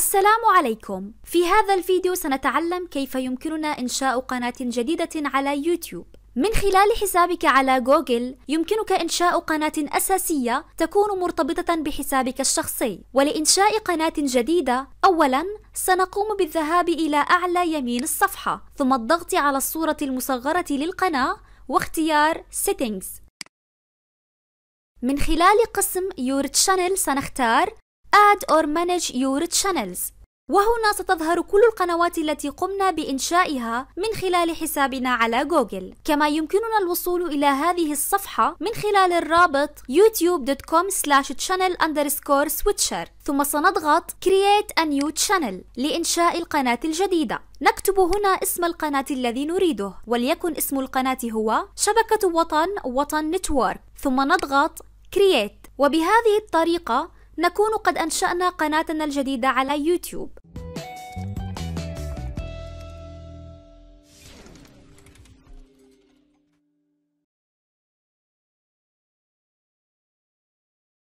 السلام عليكم في هذا الفيديو سنتعلم كيف يمكننا إنشاء قناة جديدة على يوتيوب من خلال حسابك على جوجل يمكنك إنشاء قناة أساسية تكون مرتبطة بحسابك الشخصي ولإنشاء قناة جديدة أولا سنقوم بالذهاب إلى أعلى يمين الصفحة ثم الضغط على الصورة المصغرة للقناة واختيار Settings من خلال قسم Your Channel سنختار add or manage your channels وهنا ستظهر كل القنوات التي قمنا بإنشائها من خلال حسابنا على جوجل كما يمكننا الوصول إلى هذه الصفحة من خلال الرابط youtube.com channel underscore switcher ثم سنضغط create a new channel لإنشاء القناة الجديدة نكتب هنا اسم القناة الذي نريده وليكن اسم القناة هو شبكة وطن وطن نتورك ثم نضغط create وبهذه الطريقة نكون قد أنشأنا قناتنا الجديدة على يوتيوب